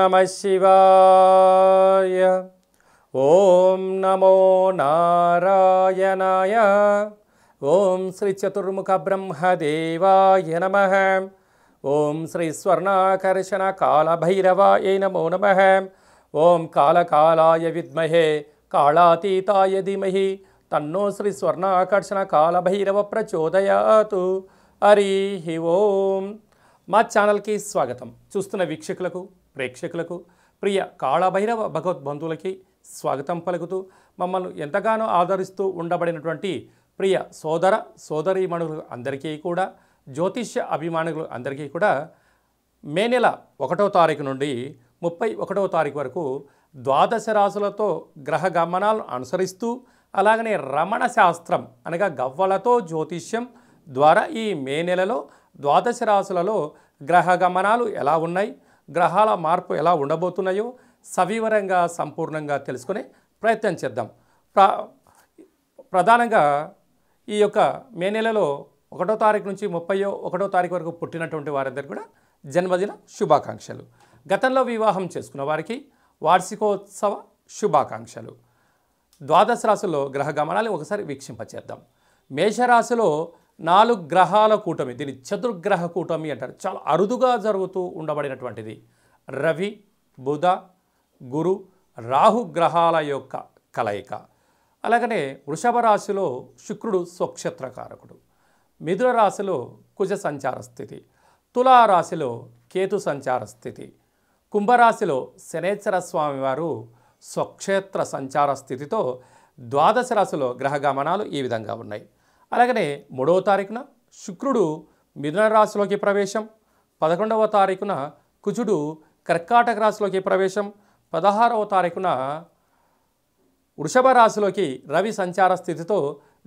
నమ శివాయ ఓం నమో నారాయణాయ ఓం శ్రీ చతుర్ముఖ బ్రహ్మదేవాయ నమ ఓం శ్రీ స్వర్ణాకర్షణ కాళభైరవాయ నమో నమ ఓం కాళకాళాయ విద్మహే కాళాతీతాయ ధీమహి తన్నో శ్రీ స్వర్ణాకర్షణ కాళభైరవ ప్రచోదయాతు హరి ఓం మా ఛానల్కి స్వాగతం చూస్తున్న వీక్షకులకు ప్రేక్షకులకు ప్రియ కాళభైరవ భగవద్బంధువులకి స్వాగతం పలుకుతూ మమ్మల్ని ఎంతగానో ఆదరిస్తూ ఉండబడినటువంటి ప్రియ సోదర సోదరీమణులు అందరికీ కూడా జ్యోతిష్య అభిమానులు అందరికీ కూడా మే నెల ఒకటో తారీఖు నుండి ముప్పై ఒకటో తారీఖు వరకు ద్వాదశ రాశులతో గ్రహ గమనాలను అనుసరిస్తూ అలాగనే రమణ శాస్త్రం అనగా గవ్వలతో జ్యోతిష్యం ద్వారా ఈ మే నెలలో ద్వాదశ రాశులలో గ్రహ గమనాలు ఎలా ఉన్నాయి గ్రహాల మార్పు ఎలా ఉండబోతున్నాయో సవివరంగా సంపూర్ణంగా తెలుసుకునే ప్రయత్నం చేద్దాం ప్రధానంగా ఈ యొక్క మే నెలలో ఒకటో తారీఖు నుంచి ముప్పయో ఒకటో తారీఖు వరకు పుట్టినటువంటి వారందరూ కూడా జన్మదిన శుభాకాంక్షలు గతంలో వివాహం చేసుకున్న వారికి వార్షికోత్సవ శుభాకాంక్షలు ద్వాదశ రాశుల్లో గ్రహ గమనాలు ఒకసారి వీక్షింపచేద్దాం మేషరాశిలో నాలుగు గ్రహాల కూటమి దీని చతుర్గ్రహ కూటమి అంటారు చాలా అరుదుగా జరుగుతూ ఉండబడినటువంటిది రవి బుధ గురు రాహు గ్రహాల యొక్క కలయిక అలాగనే వృషభ రాశిలో శుక్రుడు స్వక్షేత్రకారకుడు మిథుల రాశిలో కుజ సంచార స్థితి తులారాశిలో కేతు సంచార స్థితి కుంభరాశిలో శనేశ్వర స్వామివారు స్వక్షేత్ర సంచార స్థితితో ద్వాదశ రాశిలో గ్రహగమనాలు ఈ విధంగా ఉన్నాయి అలాగనే మూడవ తారీఖున శుక్రుడు మిథున రాశిలోకి ప్రవేశం పదకొండవ తారీఖున కుజుడు కర్కాటక రాశిలోకి ప్రవేశం పదహారవ తారీఖున వృషభ రాశిలోకి రవి సంచార స్థితితో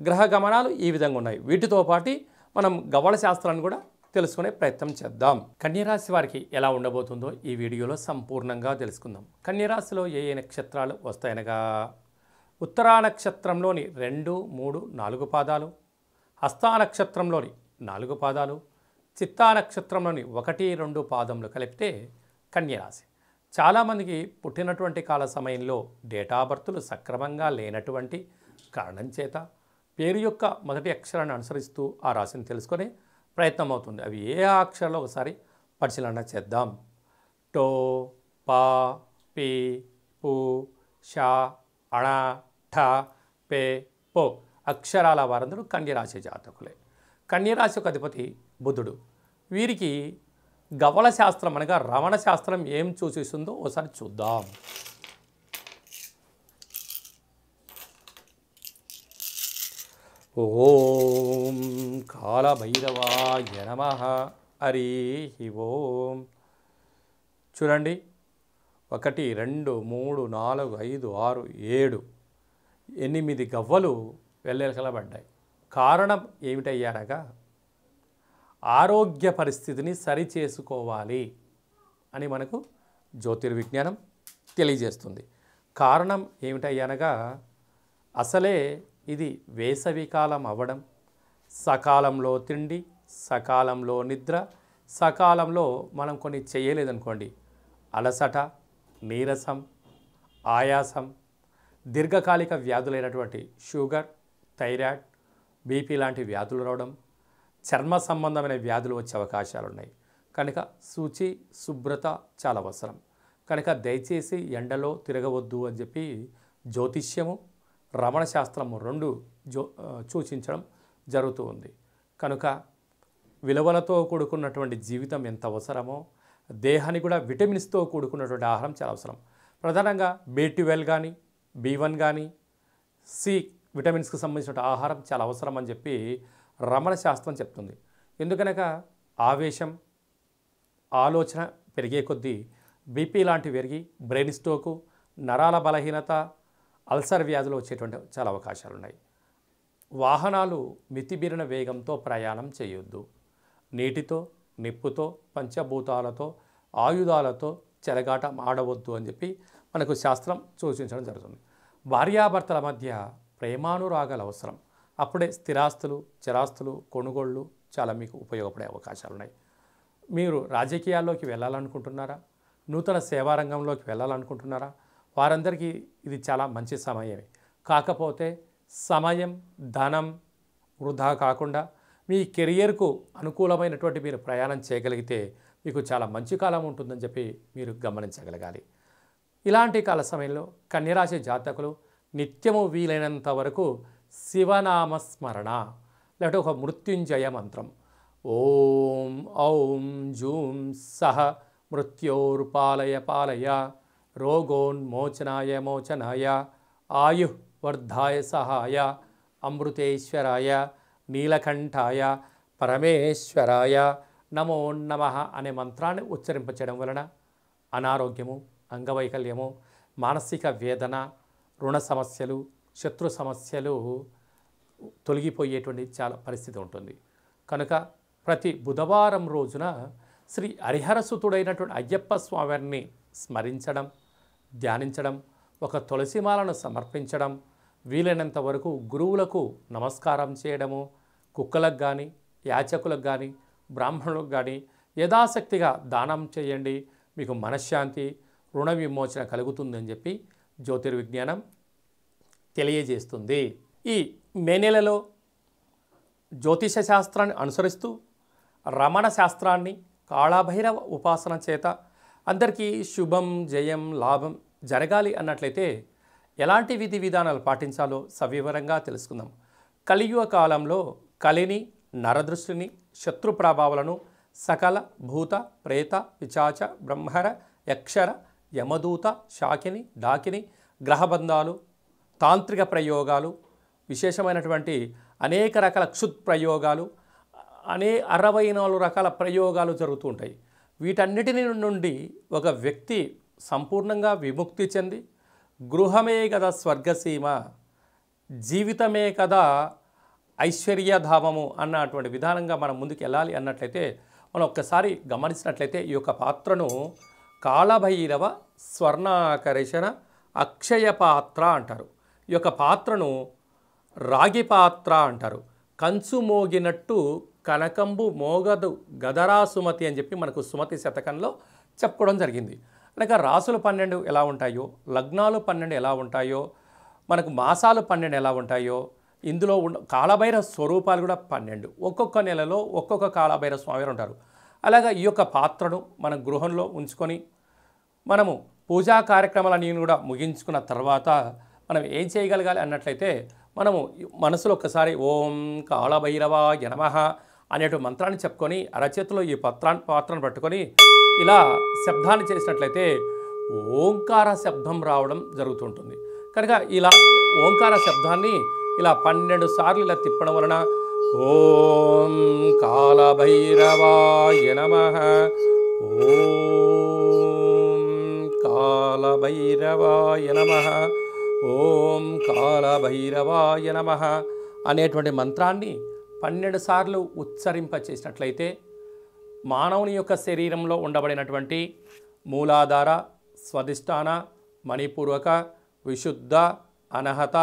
గ్రహ గమనాలు ఈ విధంగా ఉన్నాయి వీటితో పాటు మనం గవ్వల శాస్త్రాన్ని కూడా తెలుసుకునే ప్రయత్నం చేద్దాం కన్యరాశి వారికి ఎలా ఉండబోతుందో ఈ వీడియోలో సంపూర్ణంగా తెలుసుకుందాం కన్యరాశిలో ఏ ఏ నక్షత్రాలు వస్తాయనగా ఉత్తరా నక్షత్రంలోని రెండు మూడు నాలుగు పాదాలు హస్తానక్షత్రంలోని నాలుగు పాదాలు చిత్తానక్షత్రంలోని ఒకటి రెండు పాదములు కలిపితే కన్యరాశి చాలామందికి పుట్టినటువంటి కాల సమయంలో డేటా బర్త్లు సక్రమంగా లేనటువంటి కారణం చేత పేరు యొక్క మొదటి అక్షరాన్ని అనుసరిస్తూ ఆ రాశిని తెలుసుకునే ప్రయత్నం అవుతుంది అవి ఏ అక్షరాలు ఒకసారి పరిశీలన చేద్దాం టో పా పి పు షా అణ ఠ పే పో అక్షరాల వారందరూ కన్యరాశి జాతకులే కన్యరాశి యొక్క అధిపతి బుధుడు వీరికి గవళ శాస్త్రం అనగా రమణ శాస్త్రం ఏం చూసిస్తుందో ఒకసారి చూద్దాం ఓం కాలభైరవా నమ హరి ఓం చూడండి ఒకటి రెండు మూడు నాలుగు ఐదు ఆరు ఏడు ఎనిమిది గవ్వలు వెల్లెలకలబడ్డాయి కారణం ఏమిటయ్యారగా ఆరోగ్య పరిస్థితిని సరి చేసుకోవాలి అని మనకు జ్యోతిర్విజ్ఞానం తెలియజేస్తుంది కారణం ఏమిటయ్యనగా అసలే ఇది వేసవికాలం అవ్వడం సకాలంలో తిండి సకాలంలో నిద్ర సకాలంలో మనం కొన్ని చేయలేదనుకోండి అలసట నీరసం ఆయాసం దీర్ఘకాలిక వ్యాధులైనటువంటి షుగర్ థైరాయిడ్ బీపీ లాంటి వ్యాధులు రావడం చర్మ సంబంధమైన వ్యాధులు వచ్చే అవకాశాలు ఉన్నాయి కనుక శుచి శుభ్రత చాలా అవసరం కనుక దయచేసి ఎండలో తిరగవద్దు అని చెప్పి జ్యోతిష్యము రమణ శాస్త్రము రెండు జో సూచించడం జరుగుతూ ఉంది కనుక విలువలతో కూడుకున్నటువంటి జీవితం ఎంత అవసరమో దేహాన్ని కూడా విటమిన్స్తో కూడుకున్నటువంటి ఆహారం చాలా అవసరం ప్రధానంగా బీ ట్వెల్వ్ కానీ బీ వన్ కానీ సి విటమిన్స్కి సంబంధించిన ఆహారం చాలా అవసరం అని చెప్పి రమణ శాస్త్రం చెప్తుంది ఎందుకనక ఆవేశం ఆలోచన పెరిగే కొద్దీ బీపీ లాంటివి పెరిగి బ్రెయిన్ స్ట్రోకు నరాల బలహీనత అల్సర్ వ్యాధులు వచ్చేటువంటి చాలా అవకాశాలు ఉన్నాయి వాహనాలు మితిబీరిన వేగంతో ప్రయాణం చేయొద్దు నీటితో నిప్పుతో పంచభూతాలతో ఆయుధాలతో చెలగాటం ఆడవద్దు అని చెప్పి మనకు శాస్త్రం సూచించడం జరుగుతుంది భార్యాభర్తల మధ్య ప్రేమానురాగాలు అవసరం అప్పుడే స్థిరాస్తులు చిరాస్తులు కొనుగోళ్ళు చాలా మీకు ఉపయోగపడే అవకాశాలు ఉన్నాయి మీరు రాజకీయాల్లోకి వెళ్ళాలనుకుంటున్నారా నూతన సేవా రంగంలోకి వెళ్ళాలనుకుంటున్నారా వారందరికీ ఇది చాలా మంచి సమయమే కాకపోతే సమయం ధనం వృధా కాకుండా మీ కెరియర్కు అనుకూలమైనటువంటి మీరు ప్రయాణం చేయగలిగితే మీకు చాలా మంచి కాలం ఉంటుందని చెప్పి మీరు గమనించగలగాలి ఇలాంటి కాల సమయంలో కన్యరాశి జాతకులు నిత్యము వీలైనంత వరకు శివనామస్మరణ లేకపోతే ఒక మృత్యుంజయ మంత్రం ఓం ఔం జూం సహ మృత్యోర్పాలయ పాలయ రోగోన్మోచనాయ మోచనాయ ఆయు వర్ధాయ సహాయ అమృతేశ్వరాయ నీలకంఠాయ పరమేశ్వరాయ నమో నమ అనే మంత్రాన్ని ఉచ్చరింపచేయడం వలన అనారోగ్యము అంగవైకల్యము మానసిక వేదన రుణ సమస్యలు శత్రు సమస్యలు తొలగిపోయేటువంటి చాలా పరిస్థితి ఉంటుంది కనుక ప్రతి బుధవారం రోజున శ్రీ హరిహరసుతుడైనటువంటి అయ్యప్ప స్వామిని స్మరించడం ధ్యానించడం ఒక తులసిమాలను సమర్పించడం వీలైనంత వరకు గురువులకు నమస్కారం చేయడము కుక్కలకు కానీ యాచకులకు కానీ బ్రాహ్మణులకు కానీ యథాశక్తిగా దానం చేయండి మీకు మనశ్శాంతి రుణ విమోచన కలుగుతుందని చెప్పి జ్యోతిర్విజ్ఞానం తెలియజేస్తుంది ఈ మే నెలలో జ్యోతిష శాస్త్రాన్ని అనుసరిస్తూ రమణ శాస్త్రాన్ని కాళాభైరవ ఉపాసన చేత అందరికీ శుభం జయం లాభం జరగాలి అన్నట్లయితే ఎలాంటి విధి విధానాలు పాటించాలో సవివరంగా తెలుసుకుందాం కలియుగ కాలంలో కలిని నరదృష్టిని శత్రు ప్రభావాలను సకల భూత ప్రేత పిచాచ బ్రహ్మర యక్షర యమదూత శాకిని డాకిని గ్రహబంధాలు తాంత్రిక ప్రయోగాలు విశేషమైనటువంటి అనేక రకాల క్షుత్ ప్రయోగాలు అనే అరవై నాలుగు రకాల ప్రయోగాలు జరుగుతూ ఉంటాయి వీటన్నిటిని నుండి ఒక వ్యక్తి సంపూర్ణంగా విముక్తి చెంది గృహమే కదా స్వర్గసీమ జీవితమే కదా ఐశ్వర్యధామము అన్నటువంటి విధానంగా మనం ముందుకు వెళ్ళాలి అన్నట్లయితే మనం ఒక్కసారి గమనించినట్లయితే ఈ యొక్క పాత్రను కాళభైరవ స్వర్ణాకర్షణ అక్షయ పాత్ర అంటారు ఈ యొక్క పాత్రను రాగి పాత్ర అంటారు కంచు మోగినట్టు కనకంబు మోగదు గదరా సుమతి అని చెప్పి మనకు సుమతి శతకంలో చెప్పుకోవడం జరిగింది లేక రాసులు పన్నెండు ఎలా ఉంటాయో లగ్నాలు పన్నెండు ఎలా ఉంటాయో మనకు మాసాలు పన్నెండు ఎలా ఉంటాయో ఇందులో ఉండ కాళభైర స్వరూపాలు కూడా పన్నెండు ఒక్కొక్క నెలలో ఒక్కొక్క కాళభైర స్వామివారు ఉంటారు అలాగా ఈ యొక్క పాత్రను మన గృహంలో ఉంచుకొని మనము పూజా కార్యక్రమాలన్నీ కూడా ముగించుకున్న తర్వాత మనం ఏం చేయగలగాలి అన్నట్లయితే మనము మనసులో ఒక్కసారి ఓం కాళభైరవ యనమ అనేటు మంత్రాన్ని చెప్పుకొని అరచేతిలో ఈ పత్రా పాత్రను పట్టుకొని ఇలా శబ్దాన్ని చేసినట్లయితే ఓంకార శబ్దం రావడం జరుగుతుంటుంది కనుక ఇలా ఓంకార శబ్దాన్ని ఇలా పన్నెండు సార్లు ఇలా తిప్పడం వలన ఓం कालभैरवाय నమ ॐ కాలభైరవాయ నమ ఓం కాలభైరవాయ నమ అనేటువంటి మంత్రాన్ని పన్నెండు సార్లు చేసినట్లయితే మానవుని యొక్క శరీరంలో ఉండబడినటువంటి మూలాధార స్వధిష్టాన మణిపూర్వక విశుద్ధ అనహత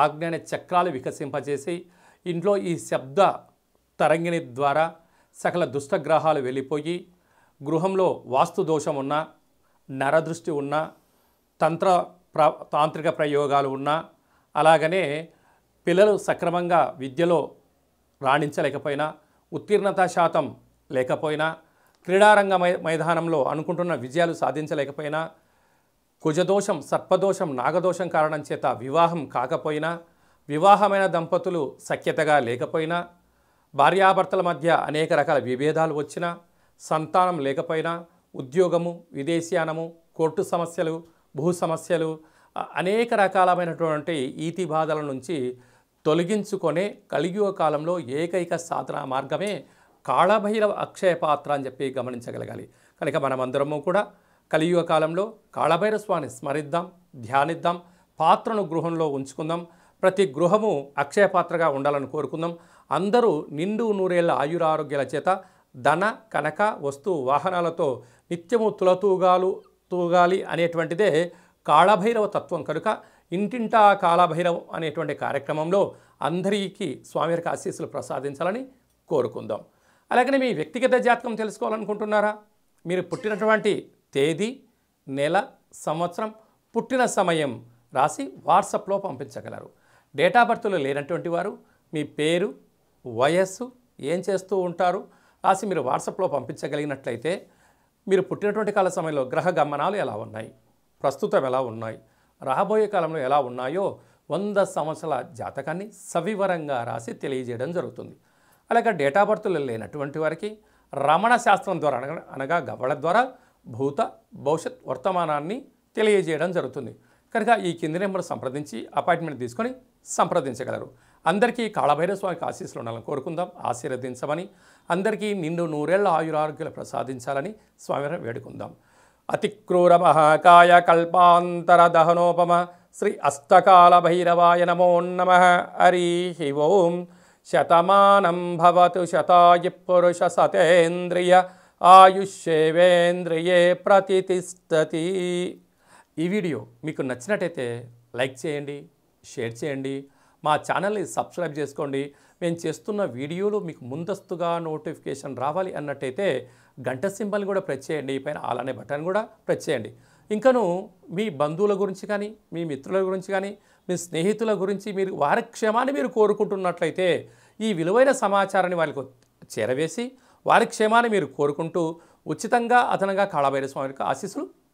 ఆజ్ఞాన చక్రాలు వికసింపజేసి ఇంట్లో ఈ శబ్ద తరంగిణి ద్వారా సకల దుష్టగ్రహాలు వెళ్ళిపోయి గృహంలో వాస్తు దోషం ఉన్నా నరదృష్టి ఉన్నా తంత్ర ప్ర తాంత్రిక ప్రయోగాలు ఉన్నా అలాగనే పిల్లలు సక్రమంగా విద్యలో రాణించలేకపోయినా ఉత్తీర్ణత శాతం లేకపోయినా క్రీడారంగ మైదానంలో అనుకుంటున్న విజయాలు సాధించలేకపోయినా కుజదోషం సర్పదోషం నాగదోషం కారణం చేత వివాహం కాకపోయినా వివాహమైన దంపతులు సఖ్యతగా లేకపోయినా భార్యాభర్తల మధ్య అనేక రకాల విభేదాలు వచ్చినా సంతానం లేకపోయినా ఉద్యోగము విదేశీయానము కోర్టు సమస్యలు భూ సమస్యలు అనేక రకాలమైనటువంటి ఈతి బాధల నుంచి తొలగించుకొనే కలియుగ కాలంలో ఏకైక సాధన మార్గమే కాళభైరవ అక్షయ పాత్ర అని చెప్పి గమనించగలగాలి కనుక మనమందరము కూడా కలియుగ కాలంలో కాళభైరవ స్వామిని స్మరిద్దాం ధ్యానిద్దాం పాత్రను గృహంలో ఉంచుకుందాం ప్రతి గృహము అక్షయపాత్రగా ఉండాలని కోరుకుందాం అందరూ నిండు నూరేళ్ల ఆయురారోగ్యాల చేత ధన కనక వస్తు వాహనాలతో నిత్యము తులతూగాలు తూగాలి అనేటువంటిదే కాళభైరవ తత్వం కనుక ఇంటింటా కాళభైరవం అనేటువంటి కార్యక్రమంలో అందరికీ స్వామి ఆశీస్సులు ప్రసాదించాలని కోరుకుందాం అలాగనే మీ వ్యక్తిగత జాతకం తెలుసుకోవాలనుకుంటున్నారా మీరు పుట్టినటువంటి తేదీ నెల సంవత్సరం పుట్టిన సమయం రాసి వాట్సాప్లో పంపించగలరు డేట్ ఆఫ్ బర్త్లో లేనటువంటి వారు మీ పేరు వయస్సు ఏం చేస్తూ ఉంటారు రాసి మీరు వాట్సాప్లో పంపించగలిగినట్లయితే మీరు పుట్టినటువంటి కాల సమయంలో గ్రహ గమనాలు ఎలా ఉన్నాయి ప్రస్తుతం ఎలా ఉన్నాయి రాబోయే కాలంలో ఎలా ఉన్నాయో వంద సంవత్సరాల జాతకాన్ని సవివరంగా రాసి తెలియజేయడం జరుగుతుంది అలాగే డేట్ ఆఫ్ బర్త్లో లేనటువంటి వారికి రమణ శాస్త్రం ద్వారా అనగా అనగా గవ్వల ద్వారా భూత భవిష్యత్ వర్తమానాన్ని తెలియజేయడం జరుగుతుంది కనుక ఈ కింది నెంబర్ సంప్రదించి అపాయింట్మెంట్ తీసుకొని సంప్రదించగలరు అందరికీ కాళభైరవ స్వామికి ఆశీస్సులు ఉండాలని కోరుకుందాం ఆశీర్వదించమని అందరికీ నిండు నూరేళ్ల ఆయురారోగ్యాలు ప్రసాదించాలని స్వామివారిని వేడుకుందాం అతిక్రూర మహాకాయ కల్పాంతర దహనోపమ శ్రీ అష్టకాల భైరవాయ నమో నమ హరి ఓం శతమానం భవతు శతాయి పురుష సతేంద్రియ ఆయుష్యేవేంద్రియే ప్రతిష్టతి ఈ వీడియో మీకు నచ్చినట్టయితే లైక్ చేయండి షేర్ చేయండి మా ఛానల్ని సబ్స్క్రైబ్ చేసుకోండి మేము చేస్తున్న వీడియోలు మీకు ముందస్తుగా నోటిఫికేషన్ రావాలి అన్నట్టయితే గంట సింబల్ కూడా ప్రెస్ చేయండి పైన అలానే బటన్ కూడా ప్రెస్ చేయండి ఇంకను మీ బంధువుల గురించి కానీ మీ మిత్రుల గురించి కానీ మీ స్నేహితుల గురించి మీరు వారి క్షేమాన్ని మీరు కోరుకుంటున్నట్లయితే ఈ విలువైన సమాచారాన్ని వాళ్ళకు చేరవేసి వారి క్షేమాన్ని మీరు కోరుకుంటూ ఉచితంగా అదనంగా కాళభైర స్వామి యొక్క ఆశీస్సులు